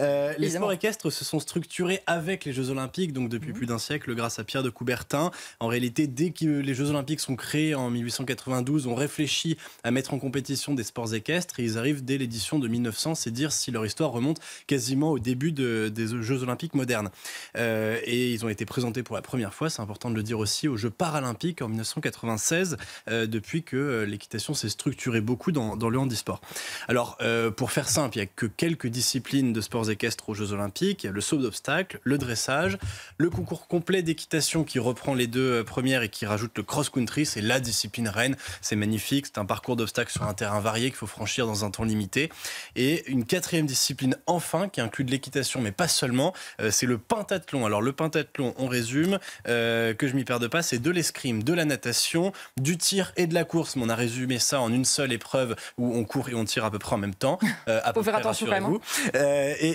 Euh, les sports équestres se sont structurés avec les Jeux Olympiques, donc depuis mhm. plus d'un siècle, grâce à Pierre de Coubertin. En réalité, dès que les Jeux Olympiques sont créés en 1892, on réfléchit à mettre en compétition des sports équestres et ils arrivent dès l'édition de 1900. C'est dire si leur histoire remonte quasiment au début des Jeux Olympiques modernes. Euh, et ils ont été présentés pour la première fois, c'est important de le dire aussi, aux Jeux Paralympiques en 1996, euh, depuis que l'équitation s'est structurée beaucoup dans, dans le handisport. Alors, pour faire simple, il n'y a que quelques disciplines de sport équestres aux Jeux Olympiques. Il y a le saut d'obstacle, le dressage, le concours complet d'équitation qui reprend les deux euh, premières et qui rajoute le cross-country. C'est la discipline reine. C'est magnifique. C'est un parcours d'obstacles sur un terrain varié qu'il faut franchir dans un temps limité. Et une quatrième discipline, enfin, qui inclut de l'équitation, mais pas seulement, euh, c'est le pentathlon. Alors, le pentathlon, on résume, euh, que je m'y perde pas, c'est de l'escrime, de la natation, du tir et de la course. Mais on a résumé ça en une seule épreuve où on court et on tire à peu près en même temps. à faut peu faire près, attention quand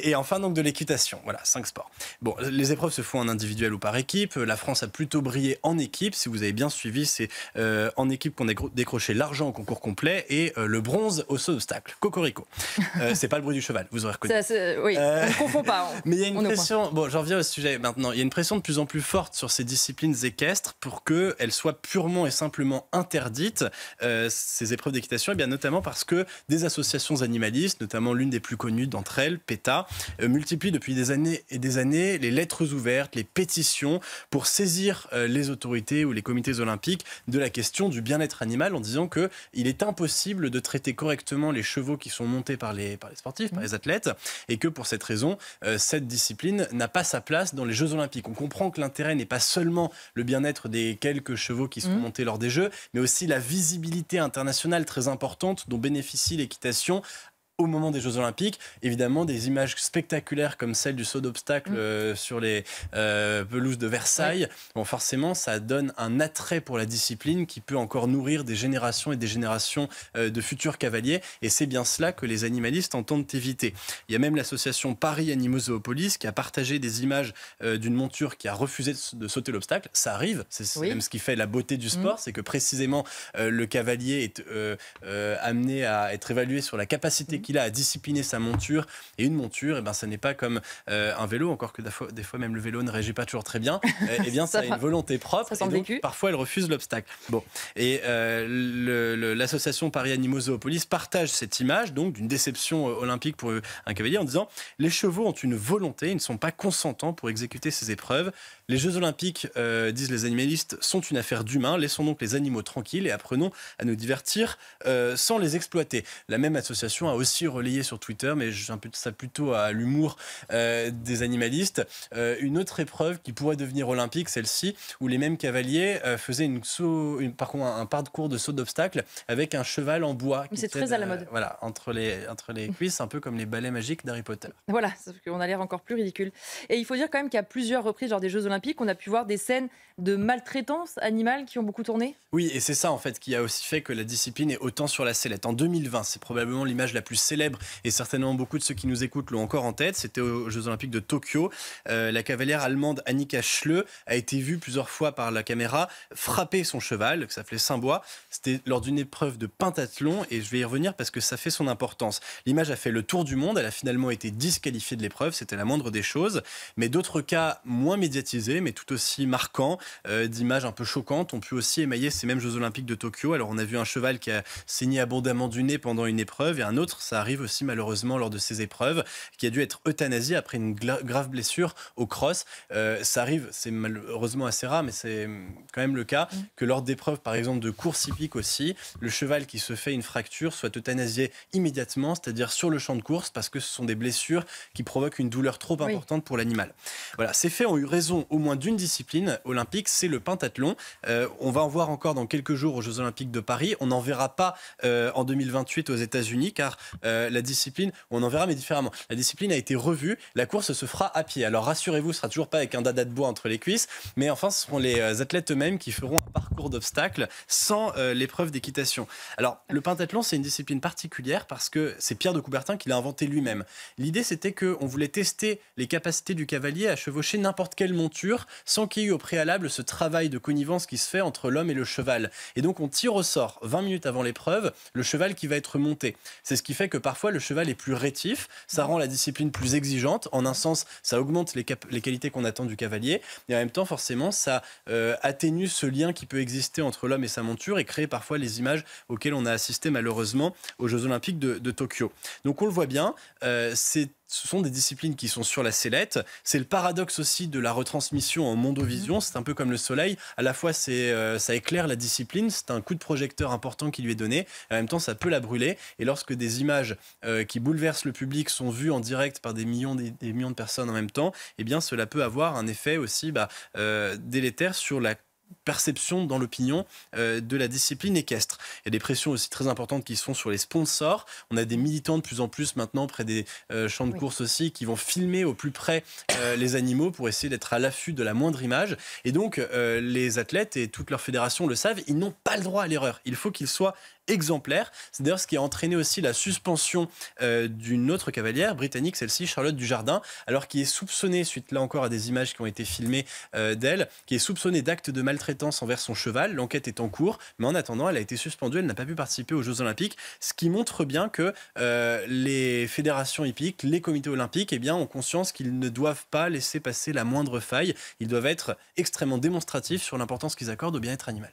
et, enfin, donc, de l'équitation. Voilà, cinq sports. Bon, les épreuves se font en individuel ou par équipe. La France a plutôt brillé en équipe. Si vous avez bien suivi, c'est euh, en équipe qu'on a décroché l'argent au concours complet et euh, le bronze au saut d'obstacle. Cocorico. Euh, c'est pas le bruit du cheval, vous aurez reconnu. oui, on ne confond pas. Mais il y a une pression. Bon, j'en reviens au sujet maintenant. Il y a une pression de plus en plus forte sur ces disciplines équestres pour qu'elles soient purement et simplement interdites, ces épreuves d'équitation, et eh bien notamment parce que des associations animalistes, notamment l'une des plus connues d'entre elles, PETA, euh, multiplie depuis des années et des années les lettres ouvertes, les pétitions pour saisir euh, les autorités ou les comités olympiques de la question du bien-être animal en disant que il est impossible de traiter correctement les chevaux qui sont montés par les, les sportifs, par mmh. les athlètes, et que pour cette raison, euh, cette discipline n'a pas sa place dans les Jeux olympiques. On comprend que l'intérêt n'est pas seulement le bien-être des quelques chevaux qui sont mmh. montés lors des Jeux, mais aussi la visibilité internationale très importante dont bénéficie l'équitation au moment des Jeux Olympiques. Évidemment, des images spectaculaires comme celle du saut d'obstacle mm. euh, sur les euh, pelouses de Versailles. Bon, forcément, ça donne un attrait pour la discipline qui peut encore nourrir des générations et des générations euh, de futurs cavaliers. Et c'est bien cela que les animalistes entendent éviter. Il y a même l'association Paris Animaux Zoopolis qui a partagé des images d'une monture qui a refusé de sauter l'obstacle. Ça arrive. C'est même ce qui fait la beauté du sport, mm. c'est que précisément le cavalier est amené à être évalué sur la capacité qu'il a à discipliner sa monture. Et une monture, et eh ben, ça n'est pas comme euh, un vélo, encore que des fois, des fois, même le vélo ne régit pas toujours très bien. et eh, eh bien, ça, a une volonté propre. Parfois, elle refuse l'obstacle. Bon. Et euh, l'association Paris Animaux Zoopolis partage cette image donc d'une déception euh, olympique pour un cavalier en disant les chevaux ont une volonté, ils ne sont pas consentants pour exécuter ces épreuves. Les Jeux Olympiques, disent les animalistes, sont une affaire d'humains. Laissons donc les animaux tranquilles et apprenons à nous divertir sans les exploiter. La même association a aussi relayé sur Twitter, mais je ça plutôt à l'humour euh, des animalistes. Euh, une autre épreuve qui pourrait devenir olympique, celle-ci, où les mêmes cavaliers euh, faisaient une, saut, par contre, un parcours de saut d'obstacle avec un cheval en bois. C'est très à la mode. voilà, entre les, entre les cuisses, un peu comme les balais magiques d'Harry Potter. Voilà, on a l'air encore plus ridicule. Et il faut dire quand même qu'à plusieurs reprises lors des Jeux Olympiques, on a pu voir des scènes de maltraitance animale qui ont beaucoup tourné. Oui, et c'est ça en fait qui a aussi fait que la discipline est autant sur la sellette. En 2020, c'est probablement l'image la plus célèbre et certainement beaucoup de ceux qui nous écoutent l'ont encore en tête. C'était aux Jeux Olympiques de Tokyo. Euh, la cavalière allemande Annika Schleu a été vue plusieurs fois par la caméra frapper son cheval, que ça s'appelait Saint-Bois. C'était lors d'une épreuve de pentathlon et je vais y revenir parce que ça fait son importance. L'image a fait le tour du monde. Elle a finalement été disqualifiée de l'épreuve. C'était la moindre des choses. Mais d'autres cas moins médiatisés, mais tout aussi marquants, euh, d'images un peu choquantes, ont pu aussi émailler ces mêmes Jeux Olympiques de Tokyo. Alors on a vu un cheval qui a saigné abondamment du nez pendant une épreuve et un autre, arrive aussi malheureusement lors de ces épreuves, qui a dû être euthanasié après une grave blessure au cross. Euh, ça arrive, c'est malheureusement assez rare, mais c'est quand même le cas, mm. que lors d'épreuves, par exemple, de course hippique aussi, le cheval qui se fait une fracture soit euthanasié immédiatement, c'est-à-dire sur le champ de course, parce que ce sont des blessures qui provoquent une douleur trop importante pour l'animal. Voilà, ces faits ont eu raison au moins d'une discipline olympique, c'est le pentathlon. Euh, on va en voir encore dans quelques jours aux Jeux Olympiques de Paris. On n'en verra pas euh, en 2028 aux États-Unis, car euh, la discipline, on en verra mais différemment. La discipline a été revue, la course se fera à pied. Alors rassurez-vous, ce sera toujours pas avec un dada de bois entre les cuisses, mais enfin ce seront les euh, athlètes eux-mêmes qui feront un parcours d'obstacles sans euh, l'épreuve d'équitation. Alors le pentathlon, c'est une discipline particulière parce que c'est Pierre de Coubertin qui l'a inventé lui-même. L'idée c'était que on voulait tester les capacités du cavalier à chevaucher n'importe quelle monture sans qu'il y ait au préalable ce travail de connivence qui se fait entre l'homme et le cheval. Et donc on tire au sort 20 minutes avant l'épreuve le cheval qui va être monté. C'est ce qui fait que que parfois le cheval est plus rétif, ça rend la discipline plus exigeante. En un sens, ça augmente les, qualités qu'on attend du cavalier, et en même temps, forcément, ça euh, atténue ce lien qui peut exister entre l'homme et sa monture et crée parfois les images auxquelles on a assisté malheureusement aux Jeux Olympiques de, Tokyo. Donc on le voit bien, euh, c'est ce sont des disciplines qui sont sur la sellette. C'est le paradoxe aussi de la retransmission en mondovision. Mhm. C'est un peu comme le soleil. À la fois, c'est, euh, ça éclaire la discipline, c'est un coup de projecteur important qui lui est donné. en même temps, ça peut la brûler. Et lorsque des images euh, qui bouleversent le public sont vues en direct par des millions, des, des millions de personnes en même temps, eh bien, cela peut avoir un effet aussi bah, euh, délétère sur la perception dans l'opinion euh, de la discipline équestre. Il y a des pressions aussi très importantes qui se font sur les sponsors. On a des militants de plus en plus maintenant près des euh, champs de course aussi qui vont filmer au plus près euh, les animaux pour essayer d'être à l'affût de la moindre image. Et donc les athlètes et toutes leurs fédérations le savent, ils n'ont pas le droit à l'erreur. Il faut qu'ils soient exemplaires. C'est d'ailleurs ce qui a entraîné aussi la suspension d'une autre cavalière britannique, celle-ci, Charlotte Dujardin, alors qui est soupçonnée, suite là encore à des images qui ont été filmées d'elle, qui est soupçonnée d'actes de maltraitance envers son cheval. L'enquête est en cours, mais en attendant, elle a été suspendue, elle n'a pas pu participer aux Jeux Olympiques, ce qui montre bien que euh, les fédérations hippiques, les comités olympiques, eh bien, ont conscience qu'ils ne doivent pas laisser passer la moindre faille. Ils doivent être extrêmement démonstratifs sur l'importance qu'ils accordent au bien-être animal.